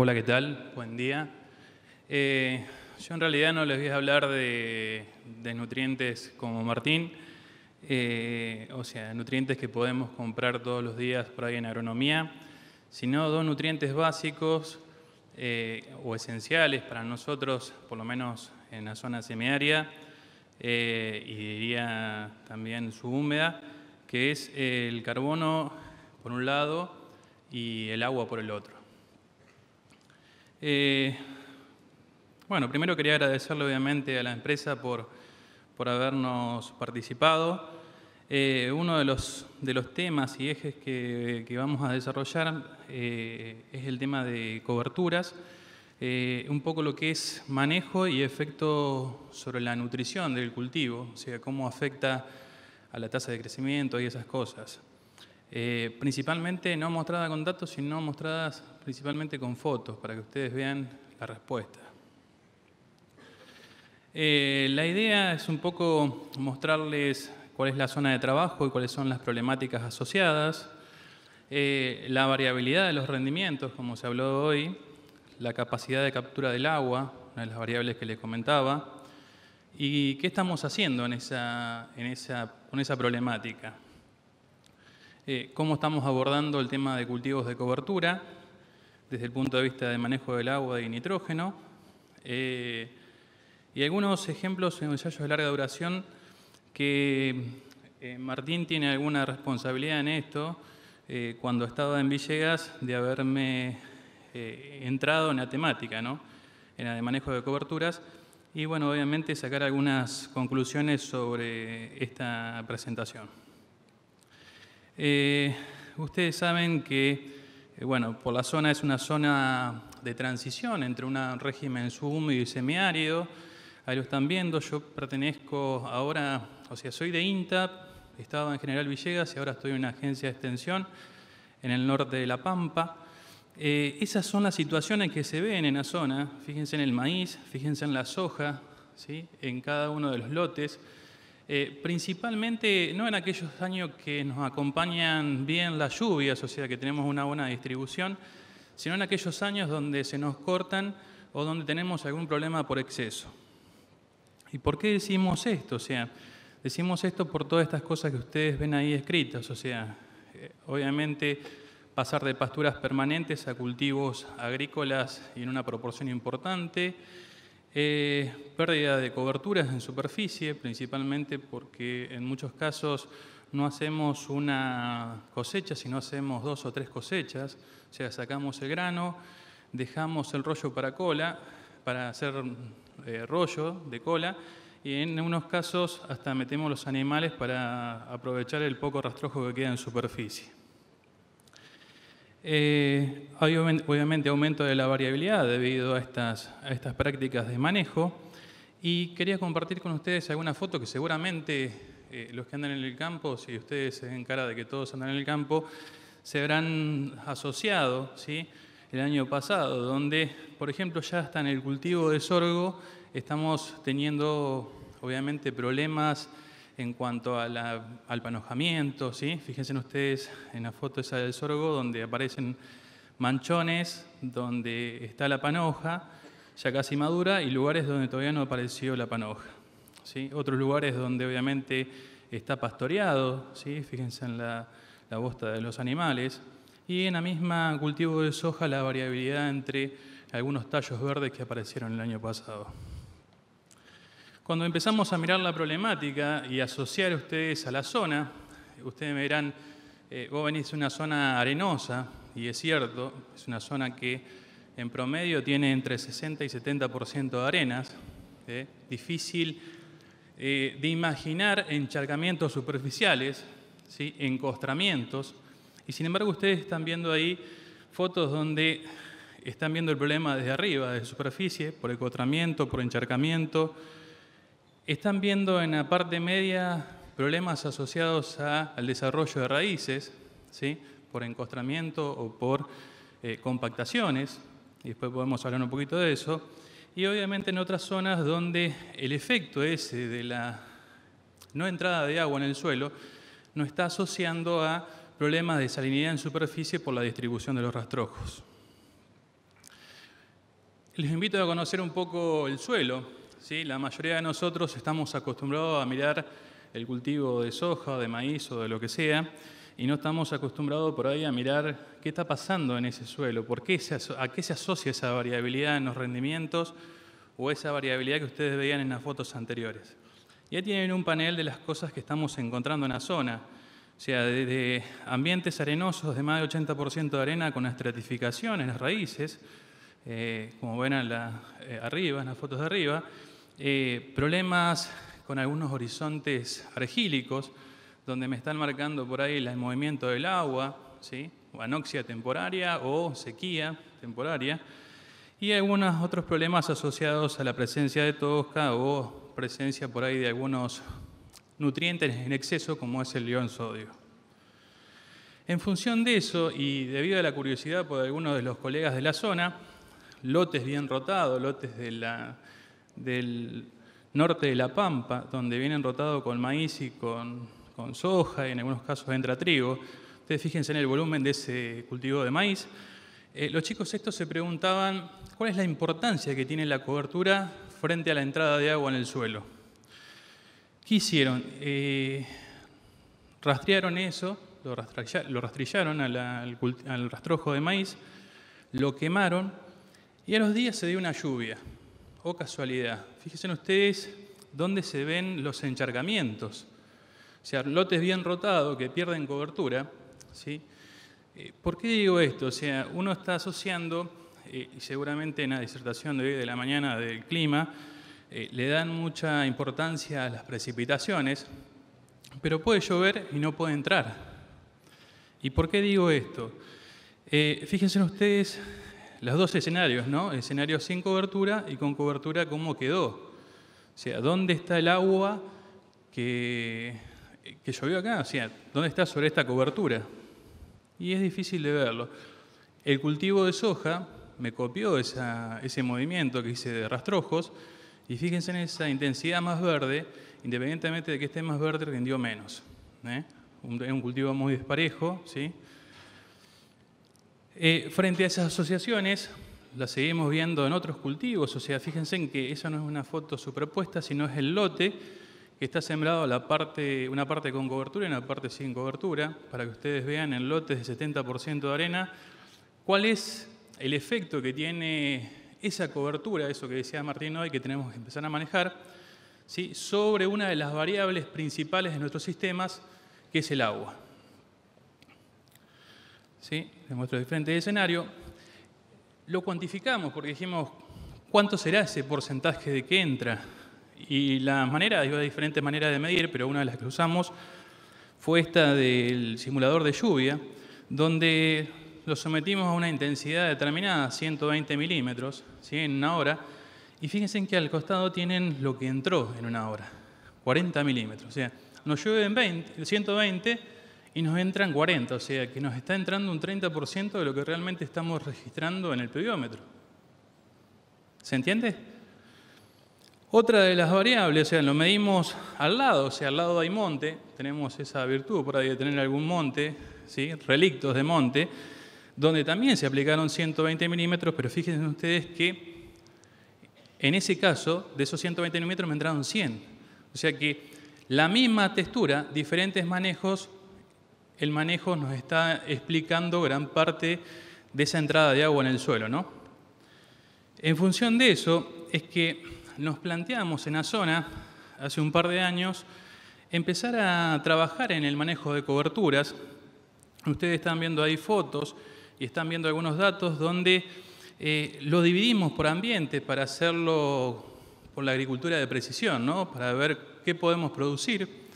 Hola, ¿qué tal? Buen día. Eh, yo en realidad no les voy a hablar de, nutrientes como Martín, eh, o sea, nutrientes que podemos comprar todos los días por ahí en agronomía, sino dos nutrientes básicos eh, o esenciales para nosotros, por lo menos en la zona semiárea y diría también subhúmeda, que es el carbono por un lado y el agua por el otro. Eh, bueno, primero quería agradecerle obviamente a la empresa por, por habernos participado. Eh, uno de los, de los, temas y ejes que, vamos a desarrollar eh, es el tema de coberturas, un poco lo que es manejo y efecto sobre la nutrición del cultivo, o sea, cómo afecta a la tasa de crecimiento y esas cosas. principalmente no mostrada con datos, sino mostradas principalmente con fotos, para que ustedes vean la respuesta. Eh, la idea es un poco mostrarles cuál es la zona de trabajo y cuáles son las problemáticas asociadas, eh, la variabilidad de los rendimientos, como se habló hoy, la capacidad de captura del agua, una de las variables que les comentaba, y qué estamos haciendo en esa, con esa problemática. Eh, cómo estamos abordando el tema de cultivos de cobertura, desde el punto de vista de manejo del agua y nitrógeno. Eh, y algunos ejemplos en ensayos de larga duración que eh, Martín tiene alguna responsabilidad en esto, eh, cuando estaba en Villegas, de haberme entrado en la temática, ¿no? en la de manejo de coberturas, y bueno, obviamente sacar algunas conclusiones sobre esta presentación. ustedes saben que eh, bueno, por la zona es una zona de transición entre un régimen subhúmedo y semiárido. Ahí lo están viendo, yo pertenezco ahora, o sea, soy de INTAP, estaba en General Villegas y ahora estoy en una agencia de extensión en el norte de La Pampa. Eh, esas son las situaciones que se ven en la zona. Fíjense en el maíz, fíjense en la soja, ¿sí? en cada uno de los lotes. Eh, principalmente, no en aquellos años que nos acompañan bien las lluvias, o sea que tenemos una buena distribución, sino en aquellos años donde se nos cortan o donde tenemos algún problema por exceso. ¿Y por qué decimos esto? O sea, decimos esto por todas estas cosas que ustedes ven ahí escritas, o sea, eh, obviamente pasar de pasturas permanentes a cultivos agrícolas y en una proporción importante, eh, pérdida de coberturas en superficie, principalmente porque en muchos casos no hacemos una cosecha, sino hacemos dos o tres cosechas, o sea, sacamos el grano, dejamos el rollo para cola, para hacer eh, rollo de cola, y en unos casos hasta metemos los animales para aprovechar el poco rastrojo que queda en superficie. Eh, hay obviamente aumento de la variabilidad debido a estas, estas prácticas de manejo y quería compartir con ustedes alguna foto que seguramente eh, los que andan en el campo, si ustedes se den cara de que todos andan en el campo, se habrán asociado ¿sí? el año pasado, donde por ejemplo ya está en el cultivo de sorgo estamos teniendo obviamente problemas en cuanto a al panojamiento. ¿sí? Fíjense ustedes en la foto esa del sorgo, donde aparecen manchones, donde está la panoja, ya casi madura, y lugares donde todavía no apareció la panoja. ¿sí? Otros lugares donde obviamente está pastoreado, ¿sí? fíjense en la, la bosta de los animales. Y en la misma cultivo de soja la variabilidad entre algunos tallos verdes que aparecieron el año pasado. Cuando empezamos a mirar la problemática y asociar ustedes a la zona, ustedes me dirán, eh, vos venís de una zona arenosa, y es cierto, es una zona que en promedio tiene entre 60 y 70% de arenas, difícil eh, de imaginar encharcamientos superficiales, ¿sí? encostramientos, y sin embargo ustedes están viendo ahí fotos donde están viendo el problema desde arriba, de superficie, por encostramiento, por encharcamiento, están viendo en la parte media problemas asociados al desarrollo de raíces, ¿sí? por encostramiento o por eh, compactaciones, y después podemos hablar un poquito de eso, y obviamente en otras zonas donde el efecto ese de la no entrada de agua en el suelo nos está asociando a problemas de salinidad en superficie por la distribución de los rastrojos. Les invito a conocer un poco el suelo, Sí, la mayoría de nosotros estamos acostumbrados a mirar el cultivo de soja, de maíz o de lo que sea, y no estamos acostumbrados por ahí a mirar qué está pasando en ese suelo, a qué se asocia esa variabilidad en los rendimientos o esa variabilidad que ustedes veían en las fotos anteriores. Ya tienen un panel de las cosas que estamos encontrando en la zona, o sea, desde ambientes arenosos de más del 80% de arena con estratificación en las raíces, eh, como ven eh, arriba, en las fotos de arriba, eh, problemas con algunos horizontes argílicos, donde me están marcando por ahí el movimiento del agua, ¿sí? o anoxia temporaria o sequía temporaria, y algunos otros problemas asociados a la presencia de tosca o presencia por ahí de algunos nutrientes en exceso, como es el ion sodio. En función de eso, y debido a la curiosidad por algunos de los colegas de la zona, lotes bien rotados, lotes de la, del norte de La Pampa, donde vienen rotado con maíz y con, soja, y en algunos casos entra trigo. Ustedes fíjense en el volumen de ese cultivo de maíz. Eh, los chicos estos se preguntaban cuál es la importancia que tiene la cobertura frente a la entrada de agua en el suelo. ¿Qué hicieron? Eh, rastrearon eso, lo, rastrillaron, al rastrojo de maíz, lo quemaron y a los días se dio una lluvia o oh, casualidad, fíjense ustedes dónde se ven los encharcamientos. O sea, lotes bien rotados que pierden cobertura. ¿sí? Eh, ¿Por qué digo esto? O sea, uno está asociando, eh, y seguramente en la disertación de hoy de la mañana del clima, eh, le dan mucha importancia a las precipitaciones, pero puede llover y no puede entrar. ¿Y por qué digo esto? fíjense ustedes los dos escenarios, ¿no? Escenario sin cobertura y con cobertura, ¿cómo quedó? O sea, ¿dónde está el agua que, que llovió acá? O sea, ¿dónde está sobre esta cobertura? Y es difícil de verlo. El cultivo de soja me copió ese movimiento que hice de rastrojos y fíjense en esa intensidad más verde, independientemente de que esté más verde, rindió menos. ¿eh? Un, un cultivo muy desparejo, ¿sí? Eh, frente a esas asociaciones, las seguimos viendo en otros cultivos, o sea, fíjense en que esa no es una foto superpuesta, sino es el lote que está sembrado la parte, una parte con cobertura y una parte sin cobertura, para que ustedes vean en lotes de 70% de arena cuál es el efecto que tiene esa cobertura, eso que decía Martín hoy, que tenemos que empezar a manejar, sobre una de las variables principales de nuestros sistemas, que es el agua. ¿sí? de nuestro diferente escenario, lo cuantificamos porque dijimos cuánto será ese porcentaje de que entra. Y la manera, hay diferentes maneras de medir, pero una de las que usamos fue esta del simulador de lluvia, donde lo sometimos a una intensidad determinada, 120 milímetros, en una hora, y fíjense que al costado tienen lo que entró en una hora, 40 milímetros. O sea, nos llueve en 20, 120 y nos entran 40, o sea que nos está entrando un 30% de lo que realmente estamos registrando en el pediómetro. ¿Se entiende? Otra de las variables, o sea, lo medimos al lado, o sea, al lado hay monte, tenemos esa virtud por ahí de tener algún monte, ¿sí? relictos de monte, donde también se aplicaron 120 milímetros, pero fíjense ustedes que en ese caso, de esos 120 milímetros me entraron 100. O sea que la misma textura, diferentes manejos, el manejo nos está explicando gran parte de esa entrada de agua en el suelo, ¿no? En función de eso es que nos planteamos en la zona, hace un par de años, empezar a trabajar en el manejo de coberturas. Ustedes están viendo ahí fotos y están viendo algunos datos donde eh, lo dividimos por ambiente para hacerlo por la agricultura de precisión, ¿no? para ver qué podemos producir.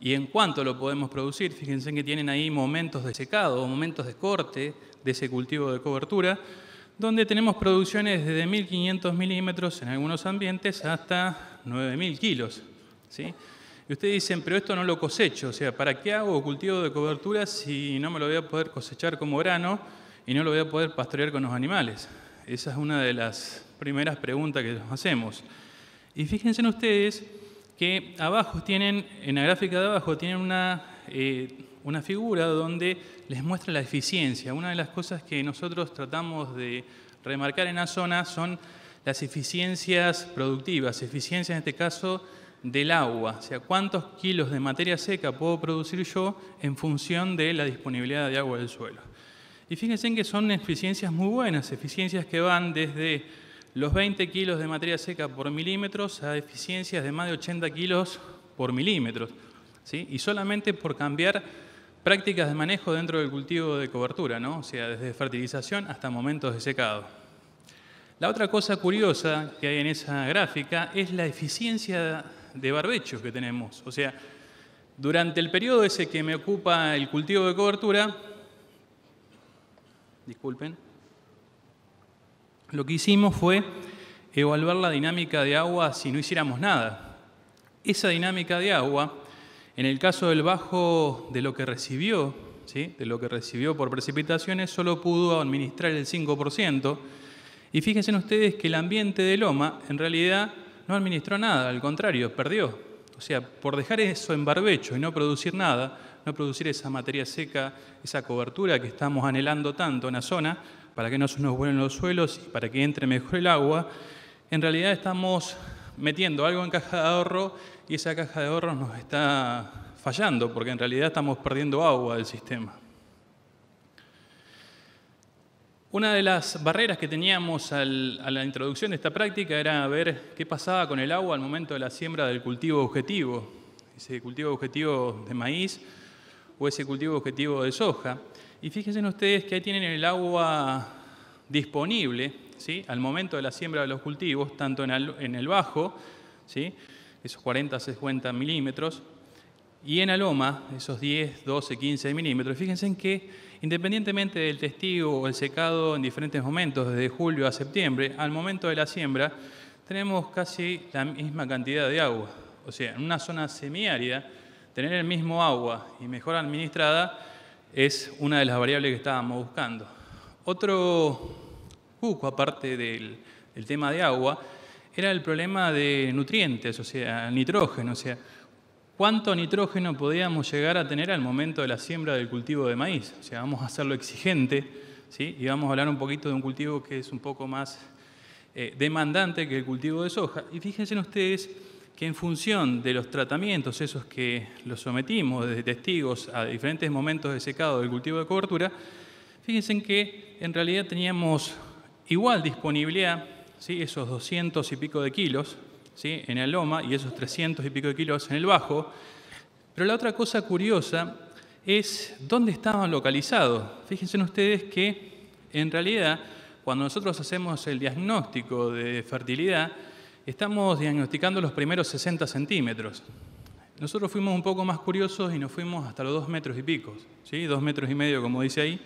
¿Y en cuánto lo podemos producir? Fíjense que tienen ahí momentos de secado, momentos de corte de ese cultivo de cobertura, donde tenemos producciones desde 1.500 milímetros en algunos ambientes hasta 9.000 kilos. ¿sí? Y ustedes dicen, pero esto no lo cosecho, o sea, ¿para qué hago cultivo de cobertura si no me lo voy a poder cosechar como grano y no lo voy a poder pastorear con los animales? Esa es una de las primeras preguntas que nos hacemos. Y fíjense ustedes que abajo tienen, en la gráfica de abajo, tienen una, eh, una figura donde les muestra la eficiencia. Una de las cosas que nosotros tratamos de remarcar en la zona son las eficiencias productivas, eficiencias en este caso del agua, o sea, cuántos kilos de materia seca puedo producir yo en función de la disponibilidad de agua del suelo. Y fíjense en que son eficiencias muy buenas, eficiencias que van desde los 20 kilos de materia seca por milímetros a eficiencias de más de 80 kilos por milímetros. ¿sí? Y solamente por cambiar prácticas de manejo dentro del cultivo de cobertura, ¿no? o sea, desde fertilización hasta momentos de secado. La otra cosa curiosa que hay en esa gráfica es la eficiencia de barbechos que tenemos. O sea, durante el periodo ese que me ocupa el cultivo de cobertura, disculpen, lo que hicimos fue evaluar la dinámica de agua si no hiciéramos nada. Esa dinámica de agua, en el caso del bajo de lo que recibió, de lo que recibió por precipitaciones, solo pudo administrar el 5%. Y fíjense ustedes que el ambiente de Loma en realidad no administró nada, al contrario, perdió. O sea, por dejar eso en barbecho y no producir nada, no producir esa materia seca, esa cobertura que estamos anhelando tanto en la zona, para que no se nos vuelen los suelos y para que entre mejor el agua, en realidad estamos metiendo algo en caja de ahorro y esa caja de ahorro nos está fallando, porque en realidad estamos perdiendo agua del sistema. Una de las barreras que teníamos a la introducción de esta práctica era ver qué pasaba con el agua al momento de la siembra del cultivo objetivo, ese cultivo objetivo de maíz o ese cultivo objetivo de soja. Y fíjense ustedes que ahí tienen el agua disponible ¿sí? al momento de la siembra de los cultivos, tanto en el bajo, ¿sí? esos 40, 50 milímetros, y en la loma, esos 10, 12, 15 milímetros. Fíjense en que independientemente del testigo o el secado en diferentes momentos, desde julio a septiembre, al momento de la siembra, tenemos casi la misma cantidad de agua. O sea, en una zona semiárida, tener el mismo agua y mejor administrada es una de las variables que estábamos buscando. Otro cuco, aparte del, tema de agua, era el problema de nutrientes, o sea, nitrógeno, o sea, cuánto nitrógeno podíamos llegar a tener al momento de la siembra del cultivo de maíz. O sea, vamos a hacerlo exigente, ¿sí? Y vamos a hablar un poquito de un cultivo que es un poco más eh, demandante que el cultivo de soja. Y fíjense ustedes que en función de los tratamientos, esos que los sometimos desde testigos a diferentes momentos de secado del cultivo de cobertura, fíjense que en realidad teníamos igual disponibilidad, ¿sí? esos 200 y pico de kilos ¿sí? en el loma y esos 300 y pico de kilos en el bajo, pero la otra cosa curiosa es dónde estaban localizados. Fíjense ustedes que en realidad cuando nosotros hacemos el diagnóstico de fertilidad, Estamos diagnosticando los primeros 60 centímetros. Nosotros fuimos un poco más curiosos y nos fuimos hasta los 2 metros y pico, ¿sí? 2 metros y medio, como dice ahí.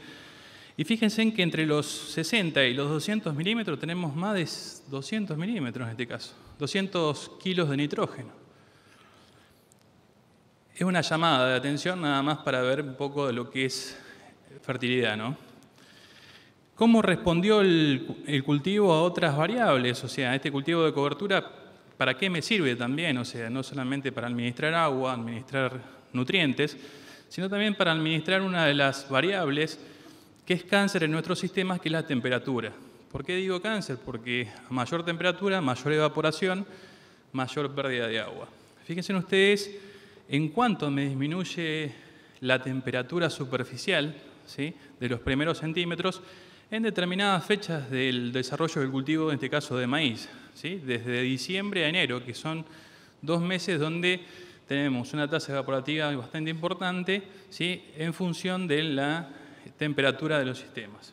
Y fíjense en que entre los 60 y los 200 milímetros tenemos más de 200 milímetros en este caso, 200 kilos de nitrógeno. Es una llamada de atención nada más para ver un poco de lo que es fertilidad, ¿no? ¿Cómo respondió el, cultivo a otras variables? O sea, este cultivo de cobertura, ¿para qué me sirve también? O sea, no solamente para administrar agua, administrar nutrientes, sino también para administrar una de las variables que es cáncer en nuestros sistemas, que es la temperatura. ¿Por qué digo cáncer? Porque a mayor temperatura, mayor evaporación, mayor pérdida de agua. Fíjense ustedes en cuánto me disminuye la temperatura superficial ¿sí? de los primeros centímetros en determinadas fechas del desarrollo del cultivo, en este caso de maíz, ¿sí? desde diciembre a enero, que son dos meses donde tenemos una tasa evaporativa bastante importante ¿sí? en función de la temperatura de los sistemas.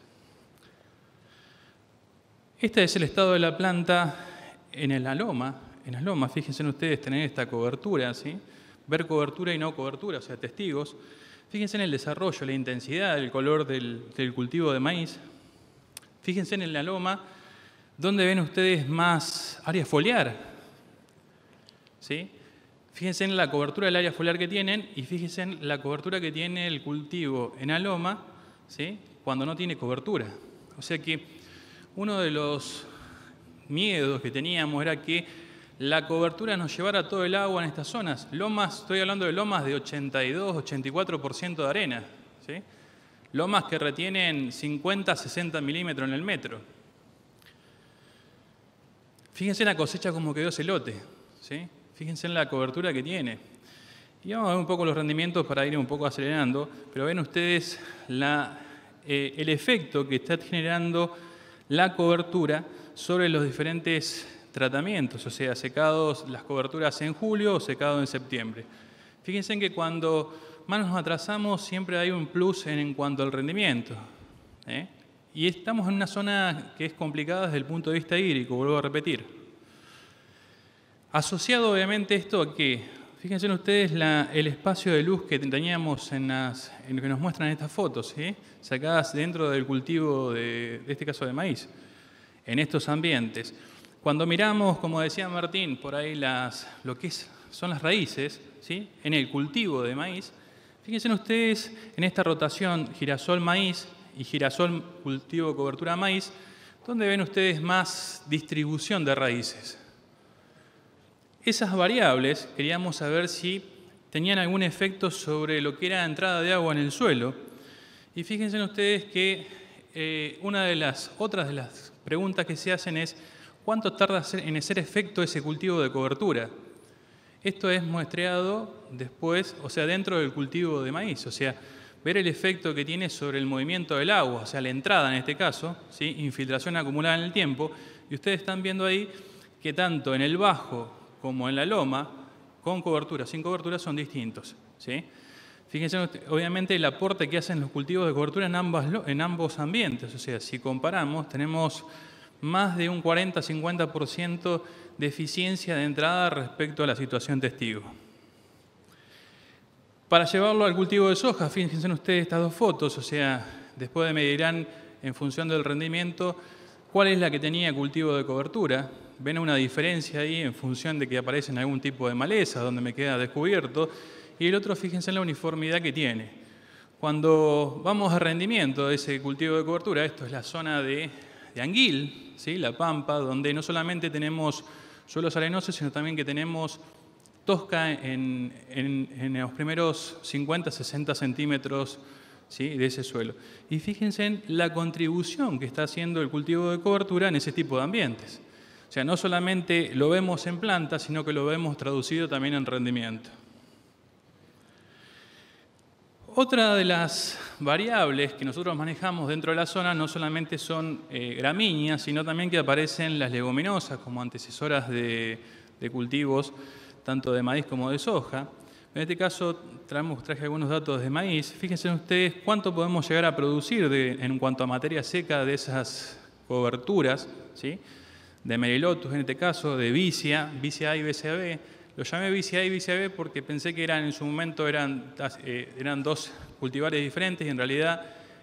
Este es el estado de la planta en la loma. En fíjense ustedes, tener esta cobertura, ¿sí? ver cobertura y no cobertura, o sea, testigos. Fíjense en el desarrollo, la intensidad, el color del cultivo de maíz. Fíjense en la loma, ¿dónde ven ustedes más área foliar? ¿Sí? Fíjense en la cobertura del área foliar que tienen y fíjense en la cobertura que tiene el cultivo en la loma ¿sí? cuando no tiene cobertura. O sea que uno de los miedos que teníamos era que la cobertura nos llevara todo el agua en estas zonas. Lomas, estoy hablando de lomas de 82, 84% de arena. ¿sí? lomas que retienen 50, 60 milímetros en el metro. Fíjense en la cosecha como quedó ese lote, ¿sí? fíjense en la cobertura que tiene. Y vamos a ver un poco los rendimientos para ir un poco acelerando, pero ven ustedes eh, el efecto que está generando la cobertura sobre los diferentes tratamientos, o sea, secados las coberturas en julio o secado en septiembre. Fíjense que cuando más nos atrasamos, siempre hay un plus en, cuanto al rendimiento. ¿eh? Y estamos en una zona que es complicada desde el punto de vista hídrico, vuelvo a repetir. Asociado obviamente esto a que, fíjense ustedes el espacio de luz que teníamos en, las, en lo que nos muestran estas fotos, sacadas dentro del cultivo, de, de este caso de maíz, en estos ambientes. Cuando miramos, como decía Martín, por ahí las, lo que son las raíces, ¿sí? en el cultivo de maíz, Fíjense ustedes en esta rotación girasol-maíz y girasol cultivo cobertura maíz, donde ven ustedes más distribución de raíces. Esas variables queríamos saber si tenían algún efecto sobre lo que era la entrada de agua en el suelo. Y fíjense ustedes que eh, una de las otras de las preguntas que se hacen es cuánto tarda en hacer efecto ese cultivo de cobertura. Esto es muestreado después, o sea, dentro del cultivo de maíz, o sea, ver el efecto que tiene sobre el movimiento del agua, o sea, la entrada en este caso, infiltración acumulada en el tiempo, y ustedes están viendo ahí que tanto en el bajo como en la loma, con cobertura, sin cobertura, son distintos. ¿sí? Fíjense, obviamente, el aporte que hacen los cultivos de cobertura en, en ambos ambientes. O sea, si comparamos, tenemos más de un 40-50% de eficiencia de entrada respecto a la situación testigo para llevarlo al cultivo de soja. Fíjense ustedes estas dos fotos, o sea, después me dirán en función del rendimiento cuál es la que tenía cultivo de cobertura. Ven una diferencia ahí en función de que aparecen algún tipo de maleza donde me queda descubierto. Y el otro, fíjense en la uniformidad que tiene. Cuando vamos a rendimiento de ese cultivo de cobertura, esto es la zona de, Anguil, ¿sí? la Pampa, donde no solamente tenemos suelos arenosos, sino también que tenemos tosca en, en, en los primeros 50, 60 centímetros ¿sí? de ese suelo. Y fíjense en la contribución que está haciendo el cultivo de cobertura en ese tipo de ambientes. O sea, no solamente lo vemos en plantas, sino que lo vemos traducido también en rendimiento. Otra de las variables que nosotros manejamos dentro de la zona no solamente son eh, gramíneas, sino también que aparecen las leguminosas como antecesoras de, de cultivos tanto de maíz como de soja. En este caso traemos, traje algunos datos de maíz. Fíjense ustedes cuánto podemos llegar a producir de, en cuanto a materia seca de esas coberturas, ¿sí? de Merilotus en este caso, de Vicia, Vicia A y B, Lo llamé Vicia A y B porque pensé que eran en su momento eh, eran dos cultivares diferentes y en realidad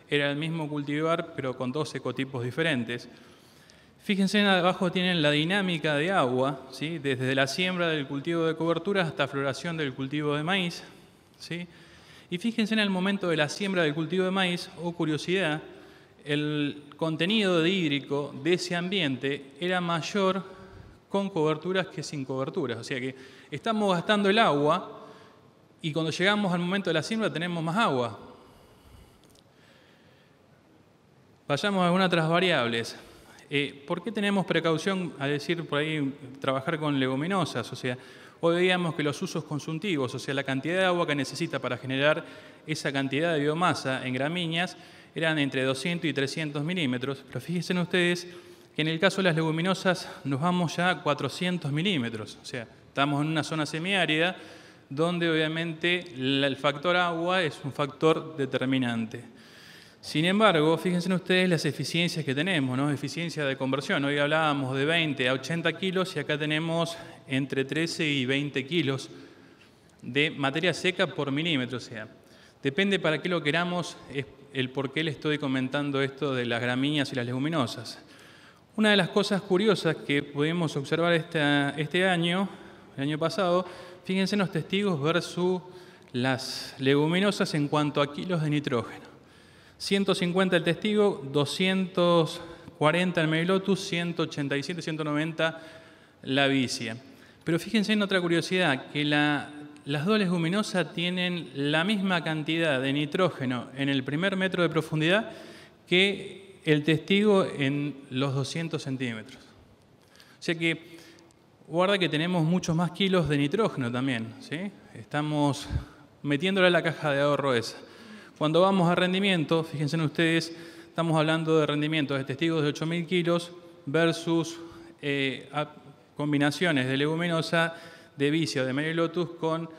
era el mismo cultivar pero con dos ecotipos diferentes. Fíjense, abajo tienen la dinámica de agua, desde la siembra del cultivo de cobertura hasta floración del cultivo de maíz. Y fíjense en el momento de la siembra del cultivo de maíz, o oh, curiosidad, el contenido de hídrico de ese ambiente era mayor con coberturas que sin coberturas. O sea que estamos gastando el agua y cuando llegamos al momento de la siembra tenemos más agua. Vayamos a algunas otras variables. Eh, ¿Por qué tenemos precaución a decir por ahí trabajar con leguminosas? O sea, hoy veíamos que los usos consuntivos, o sea, la cantidad de agua que necesita para generar esa cantidad de biomasa en gramíneas eran entre 200 y 300 milímetros, pero fíjense ustedes que en el caso de las leguminosas nos vamos ya a 400 milímetros, o sea, estamos en una zona semiárida donde obviamente el factor agua es un factor determinante. Sin embargo, fíjense ustedes las eficiencias que tenemos, ¿no? Eficiencia de conversión. Hoy hablábamos de 20 a 80 kilos y acá tenemos entre 13 y 20 kilos de materia seca por milímetro. O sea, depende para qué lo queramos, es el por qué le estoy comentando esto de las gramíneas y las leguminosas. Una de las cosas curiosas que pudimos observar este año, el año pasado, fíjense en los testigos versus las leguminosas en cuanto a kilos de nitrógeno. 150 el testigo, 240 el Melotus, 187, 190 la bicia. Pero fíjense en otra curiosidad, que las dos leguminosas tienen la misma cantidad de nitrógeno en el primer metro de profundidad que el testigo en los 200 centímetros. O sea que guarda que tenemos muchos más kilos de nitrógeno también. ¿sí? Estamos metiéndola en la caja de ahorro esa. Cuando vamos a rendimiento, fíjense ustedes, estamos hablando de rendimiento de testigos de 8.000 kilos versus eh, combinaciones de leguminosa, de vicio, de medio Lotus con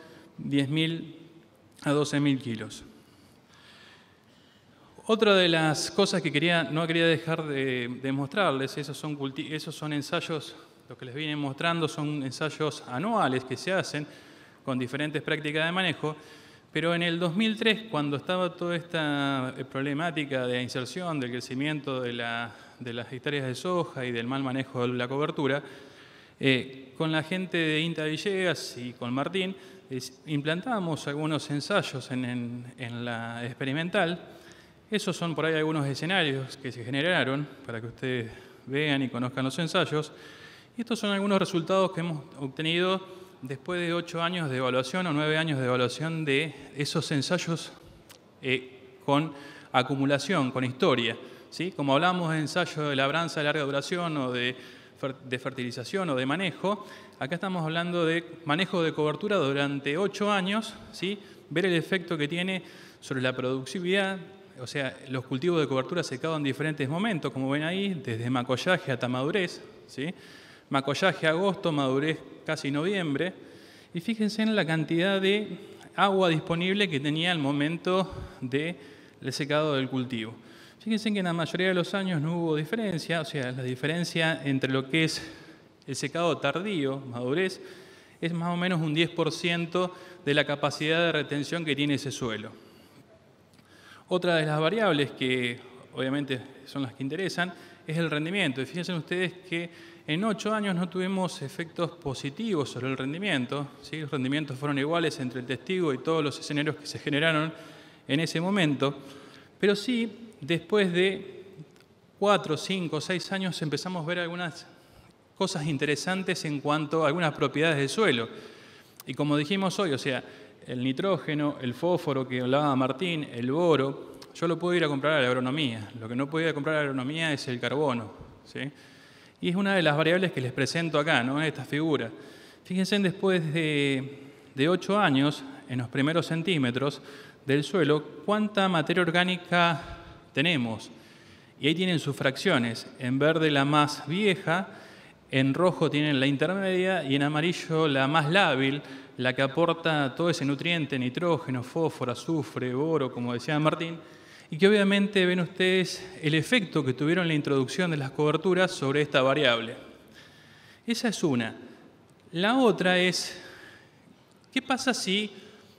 10.000 a 12.000 kilos. Otra de las cosas que quería, no quería dejar de, mostrarles, esos son, ensayos, los que les vienen mostrando son ensayos anuales que se hacen con diferentes prácticas de manejo. Pero en el 2003, cuando estaba toda esta eh, problemática de inserción, del crecimiento de, las hectáreas de soja y del mal manejo de la cobertura, eh, con la gente de INTA Villegas y con Martín, implantamos algunos ensayos en, en, la experimental. Esos son por ahí algunos escenarios que se generaron para que ustedes vean y conozcan los ensayos. Y estos son algunos resultados que hemos obtenido después de ocho años de evaluación o nueve años de evaluación de esos ensayos eh, con acumulación, con historia. ¿sí? Como hablamos de ensayos de labranza de larga duración o de, fertilización o de manejo, acá estamos hablando de manejo de cobertura durante ocho años, ¿sí? ver el efecto que tiene sobre la productividad, o sea, los cultivos de cobertura secados en diferentes momentos, como ven ahí, desde macollaje hasta madurez, ¿sí? macollaje agosto, madurez casi noviembre. Y fíjense en la cantidad de agua disponible que tenía al momento del secado del cultivo. Fíjense que en la mayoría de los años no hubo diferencia, o sea, la diferencia entre lo que es el secado tardío, madurez, es más o menos un 10% de la capacidad de retención que tiene ese suelo. Otra de las variables que obviamente son las que interesan es el rendimiento. Y fíjense ustedes que en ocho años no tuvimos efectos positivos sobre el rendimiento. Los rendimientos fueron iguales entre el testigo y todos los escenarios que se generaron en ese momento. Pero sí, después de cuatro, cinco, seis años empezamos a ver algunas cosas interesantes en cuanto a algunas propiedades del suelo. Y como dijimos hoy, o sea, el nitrógeno, el fósforo que hablaba Martín, el boro, yo lo puedo ir a comprar a la agronomía. Lo que no puedo ir a comprar a la agronomía es el carbono. ¿sí? Y es una de las variables que les presento acá, en esta figura. Fíjense, después de, ocho años, en los primeros centímetros del suelo, cuánta materia orgánica tenemos. Y ahí tienen sus fracciones. En verde la más vieja, en rojo tienen la intermedia y en amarillo la más lábil, la que aporta todo ese nutriente, nitrógeno, fósforo, azufre, oro, como decía Martín, y que obviamente ven ustedes el efecto que tuvieron la introducción de las coberturas sobre esta variable. Esa es una. La otra es, ¿qué pasa si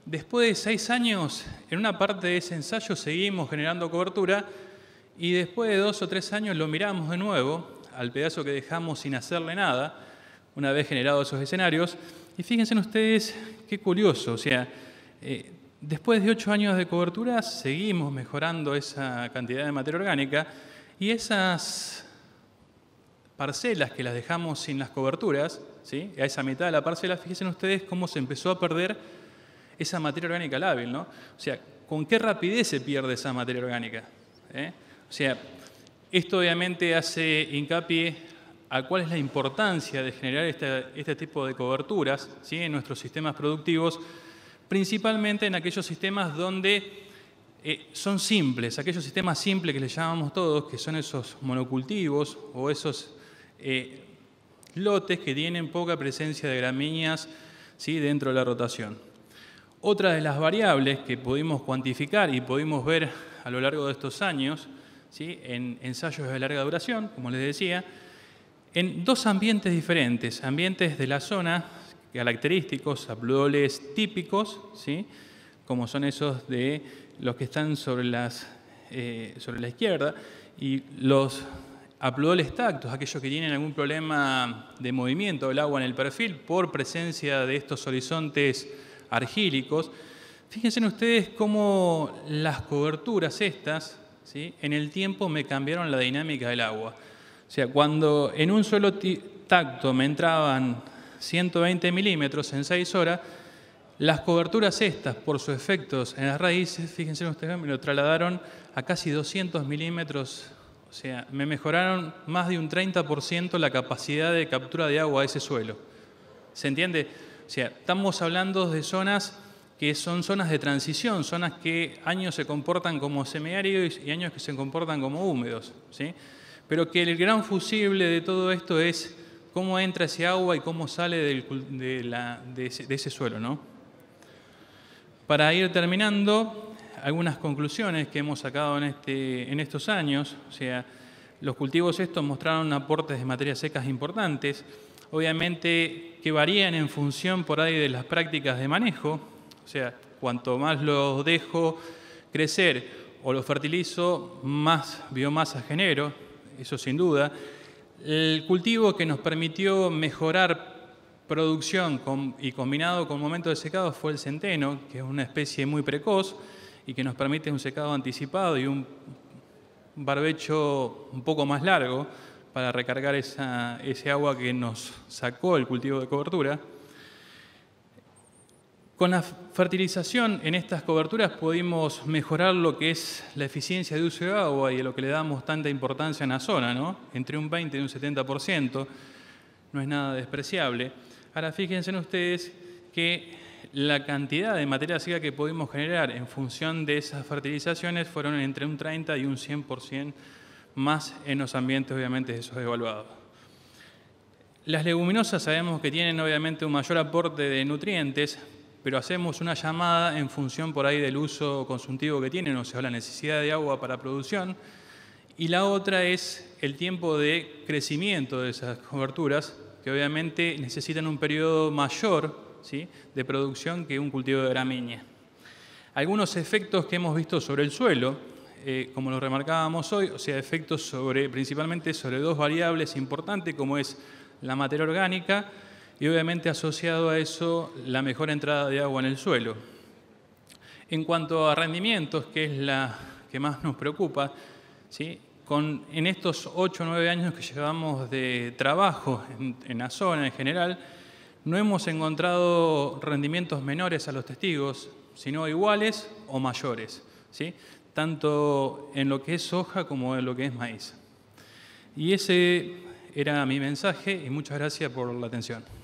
después de seis años en una parte de ese ensayo seguimos generando cobertura y después de dos o tres años lo miramos de nuevo al pedazo que dejamos sin hacerle nada, una vez generados esos escenarios, y fíjense ustedes qué curioso, o sea, eh, Después de ocho años de cobertura, seguimos mejorando esa cantidad de materia orgánica y esas parcelas que las dejamos sin las coberturas, ¿sí? a esa mitad de la parcela, fíjense ustedes cómo se empezó a perder esa materia orgánica lábil, ¿no? O sea, ¿con qué rapidez se pierde esa materia orgánica? ¿Eh? O sea, esto obviamente hace hincapié a cuál es la importancia de generar este, tipo de coberturas ¿sí? en nuestros sistemas productivos principalmente en aquellos sistemas donde eh, son simples, aquellos sistemas simples que le llamamos todos, que son esos monocultivos o esos eh, lotes que tienen poca presencia de gramíneas ¿sí? dentro de la rotación. Otra de las variables que pudimos cuantificar y pudimos ver a lo largo de estos años, en ensayos de larga duración, como les decía, en dos ambientes diferentes, ambientes de la zona característicos, típicos, ¿sí? como son esos de los que están sobre, las, eh, sobre la izquierda, y los apludoles tactos, aquellos que tienen algún problema de movimiento del agua en el perfil por presencia de estos horizontes argílicos. Fíjense ustedes cómo las coberturas estas, ¿sí? en el tiempo me cambiaron la dinámica del agua. O sea, cuando en un solo tacto me entraban 120 milímetros en 6 horas, las coberturas estas, por sus efectos en las raíces, fíjense ustedes, me lo trasladaron a casi 200 milímetros, o sea, me mejoraron más de un 30% la capacidad de captura de agua a ese suelo. ¿Se entiende? O sea, estamos hablando de zonas que son zonas de transición, zonas que años se comportan como semiáridos y años que se comportan como húmedos, ¿sí? Pero que el gran fusible de todo esto es cómo entra ese agua y cómo sale de, ese, suelo. ¿no? Para ir terminando, algunas conclusiones que hemos sacado en, este, en estos años, o sea, los cultivos estos mostraron aportes de materias secas importantes, obviamente que varían en función por ahí de las prácticas de manejo, o sea, cuanto más los dejo crecer o los fertilizo, más biomasa genero, eso sin duda. El cultivo que nos permitió mejorar producción y combinado con momentos de secado fue el centeno, que es una especie muy precoz y que nos permite un secado anticipado y un barbecho un poco más largo para recargar ese agua que nos sacó el cultivo de cobertura. Con la fertilización en estas coberturas pudimos mejorar lo que es la eficiencia de uso de agua y lo que le damos tanta importancia en la zona, ¿no? entre un 20 y un 70%, no es nada despreciable. Ahora fíjense ustedes que la cantidad de materia seca que pudimos generar en función de esas fertilizaciones fueron entre un 30 y un 100% más en los ambientes obviamente de esos evaluados. Las leguminosas sabemos que tienen obviamente un mayor aporte de nutrientes, pero hacemos una llamada en función por ahí del uso consultivo que tienen, o sea, la necesidad de agua para producción, y la otra es el tiempo de crecimiento de esas coberturas, que obviamente necesitan un periodo mayor ¿sí? de producción que un cultivo de gramínea. Algunos efectos que hemos visto sobre el suelo, eh, como lo remarcábamos hoy, o sea, efectos sobre, principalmente sobre dos variables importantes, como es la materia orgánica, y obviamente asociado a eso la mejor entrada de agua en el suelo. En cuanto a rendimientos, que es la que más nos preocupa, ¿sí? Con, en estos 8 o 9 años que llevamos de trabajo en, en, la zona en general, no hemos encontrado rendimientos menores a los testigos, sino iguales o mayores, ¿sí? tanto en lo que es soja como en lo que es maíz. Y ese era mi mensaje y muchas gracias por la atención.